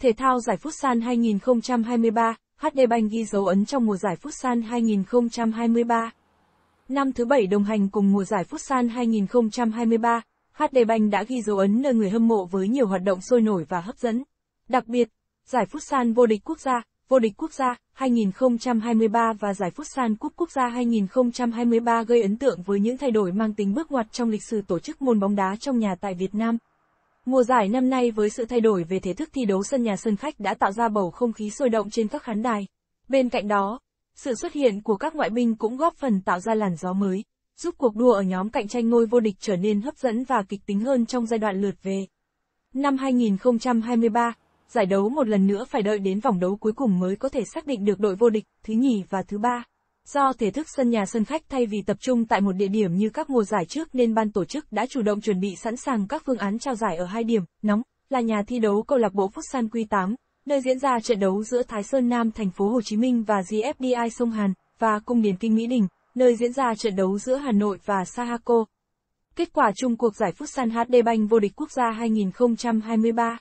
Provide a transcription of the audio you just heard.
Thể thao giải phút San 2023, HD Bank ghi dấu ấn trong mùa giải phút San 2023. Năm thứ bảy đồng hành cùng mùa giải phút San 2023, HD Bank đã ghi dấu ấn nơi người hâm mộ với nhiều hoạt động sôi nổi và hấp dẫn. Đặc biệt, giải phút San vô địch quốc gia, vô địch quốc gia 2023 và giải phút San Cúp quốc gia 2023 gây ấn tượng với những thay đổi mang tính bước ngoặt trong lịch sử tổ chức môn bóng đá trong nhà tại Việt Nam. Mùa giải năm nay với sự thay đổi về thể thức thi đấu sân nhà sân khách đã tạo ra bầu không khí sôi động trên các khán đài. Bên cạnh đó, sự xuất hiện của các ngoại binh cũng góp phần tạo ra làn gió mới, giúp cuộc đua ở nhóm cạnh tranh ngôi vô địch trở nên hấp dẫn và kịch tính hơn trong giai đoạn lượt về. Năm 2023, giải đấu một lần nữa phải đợi đến vòng đấu cuối cùng mới có thể xác định được đội vô địch, thứ nhì và thứ ba. Do thể thức sân nhà sân khách thay vì tập trung tại một địa điểm như các mùa giải trước nên ban tổ chức đã chủ động chuẩn bị sẵn sàng các phương án trao giải ở hai điểm, nóng, là nhà thi đấu câu lạc bộ Phúc San Q8, nơi diễn ra trận đấu giữa Thái Sơn Nam thành phố Hồ Chí Minh và GFDI Sông Hàn, và Cung Điền Kinh Mỹ Đình, nơi diễn ra trận đấu giữa Hà Nội và Sahako. Kết quả chung cuộc giải Futsal HD Bank vô địch quốc gia 2023